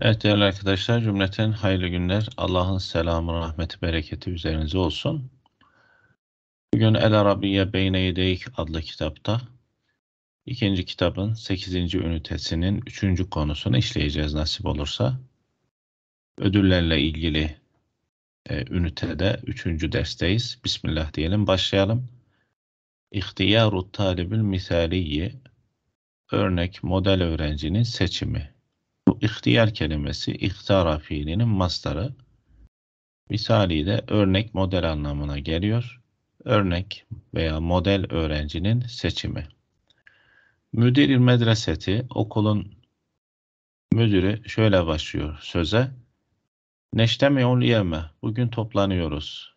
Evet değerli arkadaşlar cümleten hayırlı günler. Allah'ın selamı, rahmeti, bereketi üzerinize olsun. Bugün El Arabiye Beyne Yedeyik adlı kitapta ikinci kitabın 8. ünitesinin 3. konusunu işleyeceğiz nasip olursa. Ödüllerle ilgili e, ünitede 3. dersteyiz. Bismillah diyelim başlayalım. İhtiyaru talibül misaliyi örnek model öğrencinin seçimi bu ihtiyar kelimesi ihtara fiilinin mastarı. Misali de örnek model anlamına geliyor. Örnek veya model öğrencinin seçimi. Müdiril medreseti okulun müdürü şöyle başlıyor söze. Neşteme Neştemi'ul yevme. Bugün toplanıyoruz.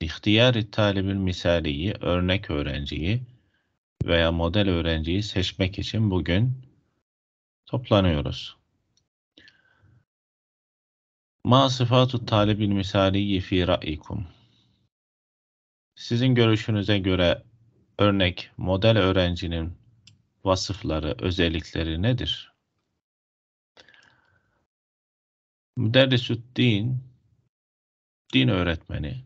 İhtiyar talibül misaliyi, örnek öğrenciyi veya model öğrenciyi seçmek için bugün toplanıyoruz. Ma sıfatu talibil misali fi ra'ikum. Sizin görüşünüze göre örnek model öğrencinin vasıfları, özellikleri nedir? Müderrisüddin, din din öğretmeni,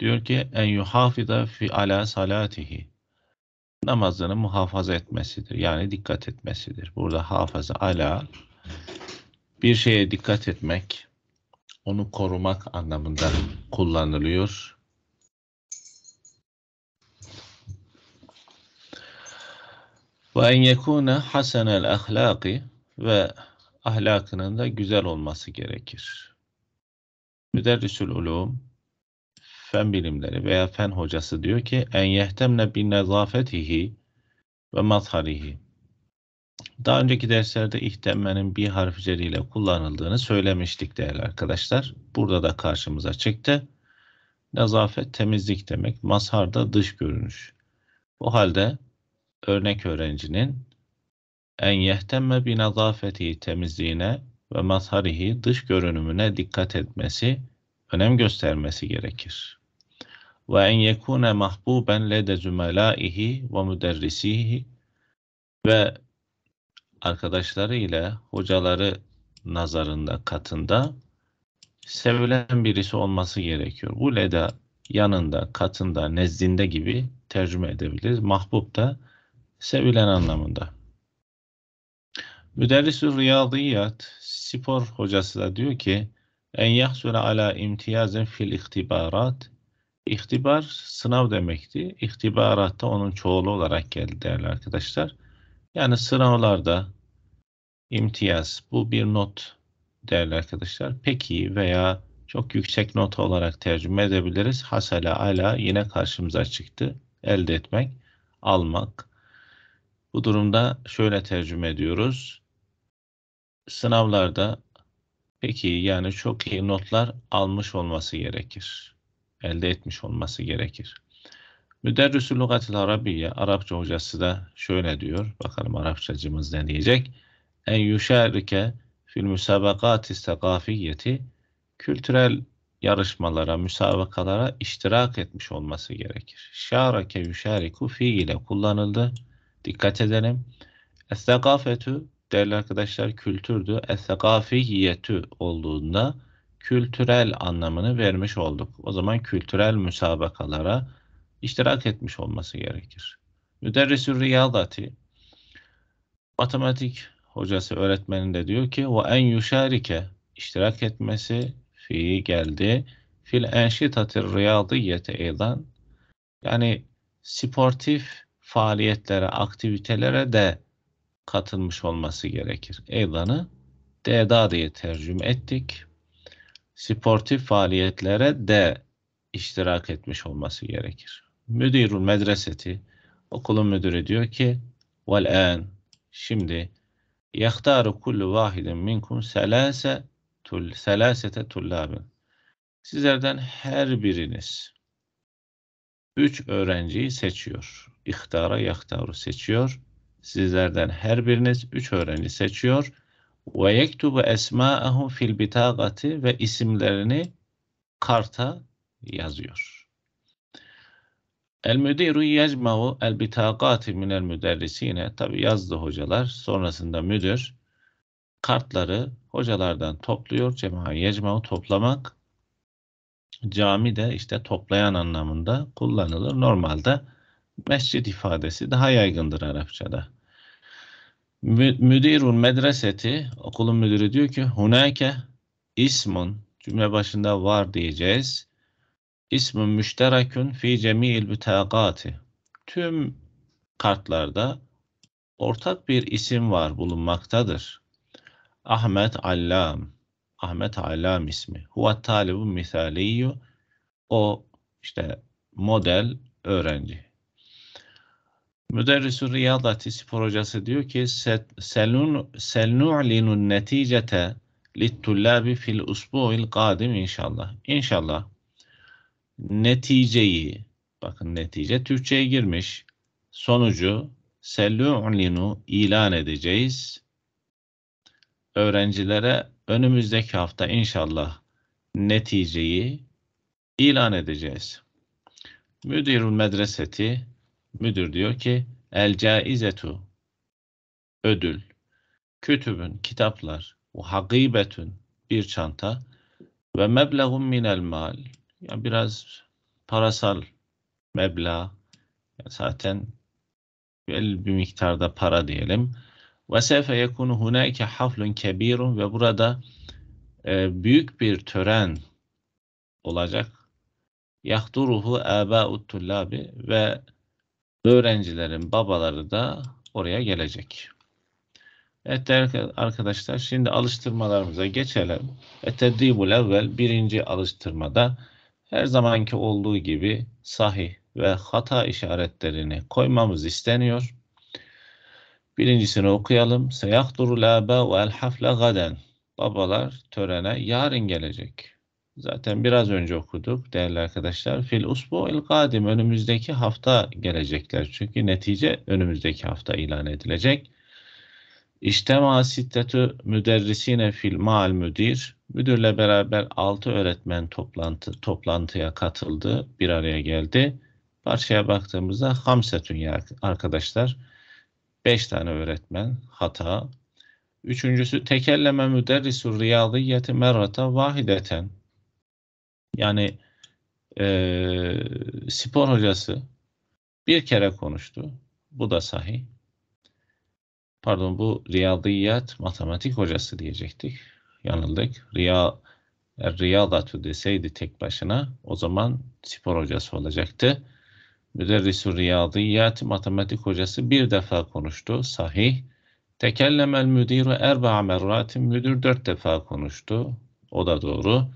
diyor ki en yuhafiza fi ala salatihi namazını muhafaza etmesidir. Yani dikkat etmesidir. Burada hafaza ala bir şeye dikkat etmek, onu korumak anlamında kullanılıyor. Ve en yekune hasenel ahlaki ve ahlakının da güzel olması gerekir. Müderrisül ulum fen bilimleri veya fen hocası diyor ki en yehtemne bin nezafetihi ve mazharihi. Daha önceki derslerde ihtemmenin bir harf ile kullanıldığını söylemiştik değerli arkadaşlar. Burada da karşımıza çıktı. Nezafet temizlik demek, mazhar da dış görünüş. Bu halde örnek öğrencinin en yehtemme bir nezafeti temizliğine ve mazharihi dış görünümüne dikkat etmesi, önem göstermesi gerekir ve en yekune mahbuben lede zümelaihi ve müderrisihi ve arkadaşları ile hocaları nazarında katında sevilen birisi olması gerekiyor. Bu leda yanında, katında, nezdinde gibi tercüme edebiliriz. Mahbub da sevilen anlamında. Müderrisü riyadiyat spor hocası da diyor ki en yahsule ala imtiyazen fil ihtibarat İhtibar sınav demekti. İhtibaratta onun çoğulu olarak geldi değerli arkadaşlar. Yani sınavlarda imtiyaz bu bir not değerli arkadaşlar. Peki veya çok yüksek not olarak tercüme edebiliriz. Hasala ala yine karşımıza çıktı. Elde etmek, almak. Bu durumda şöyle tercüme ediyoruz. Sınavlarda peki yani çok iyi notlar almış olması gerekir elde etmiş olması gerekir. Müderrisü lügatil arabiye, Arapça hocası da şöyle diyor. Bakalım Arapçacımız ne diyecek? En yuşerike fil müsabakati sekafiyeti kültürel yarışmalara, müsabakalara iştirak etmiş olması gerekir. Şarake yuşariku ile kullanıldı. Dikkat edelim. Es-sekafetü değerli arkadaşlar kültürdü. Es-sekafiyetü olduğunda kültürel anlamını vermiş olduk. O zaman kültürel müsabakalara iştirak etmiş olması gerekir. Müderrisü riyadati matematik hocası öğretmenin de diyor ki o en yuşarike iştirak etmesi fi geldi fil enşitatir riyadiyete eydan yani sportif faaliyetlere, aktivitelere de katılmış olması gerekir. Eydan'ı deda diye tercüme ettik sportif faaliyetlere de iştirak etmiş olması gerekir. Müdirul medreseti okulun müdürü diyor ki vel en şimdi yahtaru kullu vahidin minkum selase tul selasete tullabin sizlerden her biriniz üç öğrenciyi seçiyor. İhtara yahtaru seçiyor. Sizlerden her biriniz üç öğrenci seçiyor ve yektubu esmaahum fil bitagati ve isimlerini karta yazıyor. El müdiru yecma'u el bitagati minel müderrisine. Tabi yazdı hocalar. Sonrasında müdür kartları hocalardan topluyor. Cemaat yecma'u toplamak. Cami de işte toplayan anlamında kullanılır. Normalde mescit ifadesi daha yaygındır Arapçada. Mü, müdirun medreseti okulun müdürü diyor ki hunake ismun cümle başında var diyeceğiz. İsmun müşterakun fi cemil bitagati. Tüm kartlarda ortak bir isim var bulunmaktadır. Ahmet Allam. Ahmet Allam ismi. Huve talibu misaliyyu. O işte model öğrenci. Müderrisü Riyadati spor hocası diyor ki selnu'linu neticete littullabi fil usbu'il kadim inşallah. İnşallah neticeyi bakın netice Türkçe'ye girmiş. Sonucu selnu'linu ilan edeceğiz. Öğrencilere önümüzdeki hafta inşallah neticeyi ilan edeceğiz. Müdirül medreseti Müdür diyor ki el caizetu ödül kütübün kitaplar ve hakibetün bir çanta ve mebleğun minel mal ya biraz parasal meblağ zaten belli bir miktarda para diyelim. Ve sefe yekunu hunake haflun kebirun ve burada e, büyük bir tören olacak. Yahduruhu aba'ut tullabi ve öğrencilerin babaları da oraya gelecek. Evet arkadaşlar şimdi alıştırmalarımıza geçelim. Etedibul evvel birinci alıştırmada her zamanki olduğu gibi sahih ve hata işaretlerini koymamız isteniyor. Birincisini okuyalım. Seyahdurul âbe vel hafle gaden. Babalar törene yarın gelecek. Zaten biraz önce okuduk değerli arkadaşlar. Fil usbu il kadim önümüzdeki hafta gelecekler. Çünkü netice önümüzdeki hafta ilan edilecek. İşte İştema sittetü müderrisine fil maal müdir. Müdürle beraber 6 öğretmen toplantı toplantıya katıldı. Bir araya geldi. Parçaya baktığımızda hamsetün ya arkadaşlar. 5 tane öğretmen hata. Üçüncüsü tekelleme müderrisü riyadiyeti merrata vahideten yani e, spor hocası bir kere konuştu. Bu da sahi. Pardon bu riyadiyat matematik hocası diyecektik. Yanıldık. Riya, riyadatü deseydi tek başına o zaman spor hocası olacaktı. Müderrisü riyadiyat matematik hocası bir defa konuştu. Sahih. Tekellemel müdürü Erba merratin müdür dört defa konuştu. O da doğru.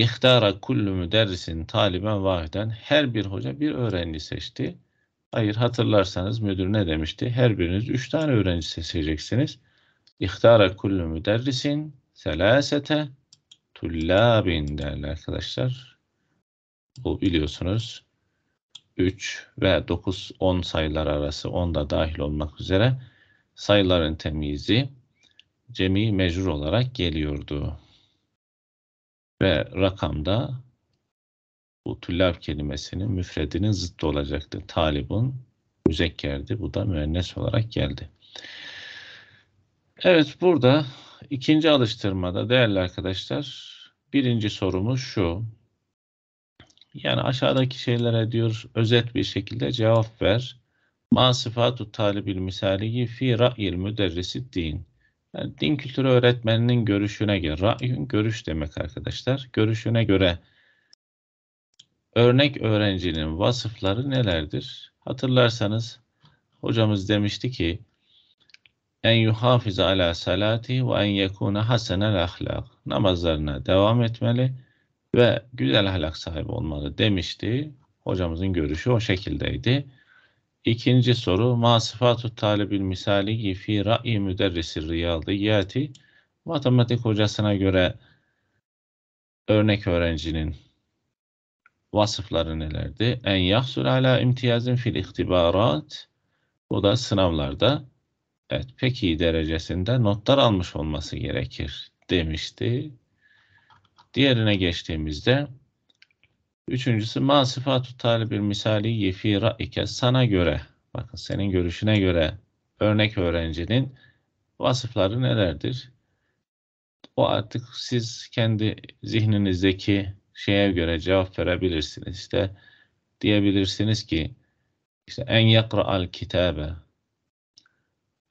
İhtara kullu müderrisin taliben vahiden. Her bir hoca bir öğrenci seçti. Hayır hatırlarsanız müdür ne demişti? Her biriniz üç tane öğrenci seçeceksiniz. İhtara kullu müderrisin selasete tullabin değerli arkadaşlar. Bu biliyorsunuz 3 ve 9-10 sayılar arası 10 da dahil olmak üzere sayıların temyizi cemi mecrur olarak geliyordu. Ve rakamda bu tüllab kelimesinin müfredinin zıttı olacaktı. Talibun müzekkerdi. Bu da müennes olarak geldi. Evet burada ikinci alıştırmada değerli arkadaşlar birinci sorumuz şu. Yani aşağıdaki şeylere diyor özet bir şekilde cevap ver. Ma sıfatu talibil misaliyi fi ra'yil müderrisi din. Yani din kültürü öğretmeninin görüşüne göre, ra'yun görüş demek arkadaşlar. Görüşüne göre örnek öğrencinin vasıfları nelerdir? Hatırlarsanız hocamız demişti ki en yuhafiz ala salati ve en yekune hasenel ahlak. Namazlarına devam etmeli ve güzel ahlak sahibi olmalı demişti. Hocamızın görüşü o şekildeydi. İkinci soru ma sıfatu talebil misali fi ra'yi müderrisi riyadiyati matematik hocasına göre örnek öğrencinin vasıfları nelerdi? En yahsul ala imtiyazın fil ihtibarat bu da sınavlarda evet pek iyi derecesinde notlar almış olması gerekir demişti. Diğerine geçtiğimizde Üçüncüsü ma sıfatu talibil misali yefi ra'ike sana göre. Bakın senin görüşüne göre örnek öğrencinin vasıfları nelerdir? O artık siz kendi zihninizdeki şeye göre cevap verebilirsiniz. İşte diyebilirsiniz ki işte en yakra al kitabe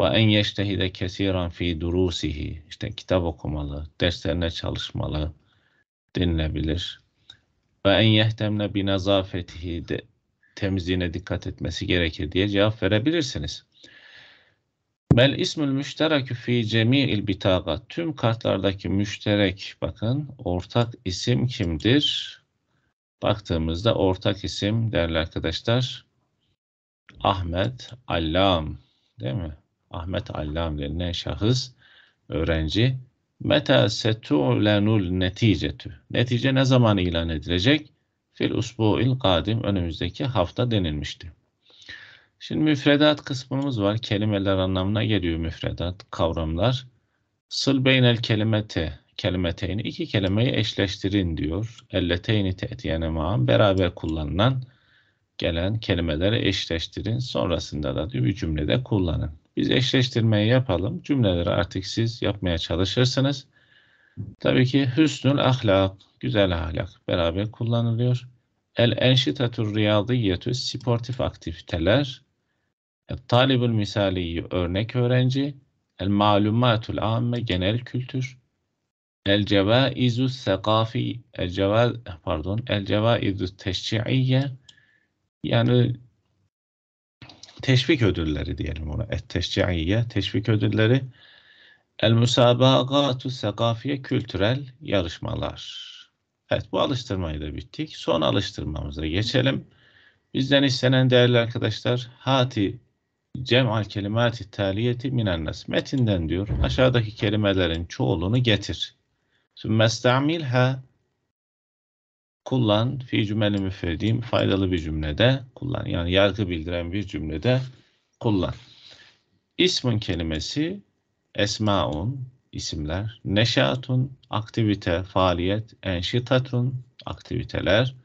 ve en yeştehide kesiran fi durusihi. işte kitap okumalı, derslerine çalışmalı, dinlebilir ve en yehtemle bi nezafetihi de temizliğine dikkat etmesi gerekir diye cevap verebilirsiniz. Bel ismül müşterekü fi cemi'il bitaga. Tüm kartlardaki müşterek bakın ortak isim kimdir? Baktığımızda ortak isim değerli arkadaşlar Ahmet Allam değil mi? Ahmet Allam denilen şahıs öğrenci Meta setu'lenul neticetü. Netice ne zaman ilan edilecek? Fil usbu'il kadim önümüzdeki hafta denilmişti. Şimdi müfredat kısmımız var. Kelimeler anlamına geliyor müfredat, kavramlar. Sıl beynel kelimete, kelimeteyni iki kelimeyi eşleştirin diyor. Elleteyni te'tiyene ma'an beraber kullanılan gelen kelimeleri eşleştirin. Sonrasında da diyor bir cümlede kullanın. Biz eşleştirmeyi yapalım. Cümleleri artık siz yapmaya çalışırsınız. Tabii ki hüsnül ahlak, güzel ahlak beraber kullanılıyor. El enşitatur riyadiyyetü sportif aktiviteler. El talibül misaliyi örnek öğrenci. El malumatul amme genel kültür. El cevaizu sekafi, el cevaz, pardon, el cevaizu teşci'iyye. Yani teşvik ödülleri diyelim ona. Et-teşci'iye teşvik ödülleri. El-müsabagatu sekafiye kültürel yarışmalar. Evet bu alıştırmayı da bittik. Son alıştırmamıza geçelim. Bizden istenen değerli arkadaşlar hati cem'al kelimati taliyeti minennas. Metinden diyor aşağıdaki kelimelerin çoğulunu getir. Sümme ha kullan fi cümleli müfredim faydalı bir cümlede kullan. Yani yargı bildiren bir cümlede kullan. İsmin kelimesi esmaun isimler, neşatun aktivite, faaliyet, enşitatun aktiviteler,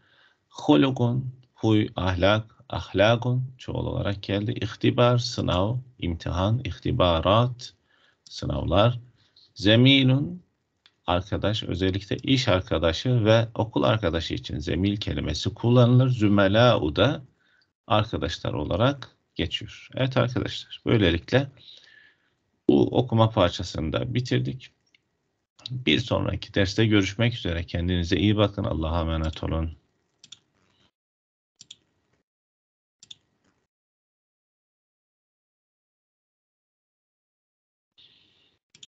hulukun huy, ahlak, ahlakun çoğul olarak geldi. İhtibar, sınav, imtihan, ihtibarat, sınavlar. Zeminun, arkadaş özellikle iş arkadaşı ve okul arkadaşı için zemil kelimesi kullanılır. Zümela'u da arkadaşlar olarak geçiyor. Evet arkadaşlar böylelikle bu okuma parçasını da bitirdik. Bir sonraki derste görüşmek üzere. Kendinize iyi bakın. Allah'a emanet olun.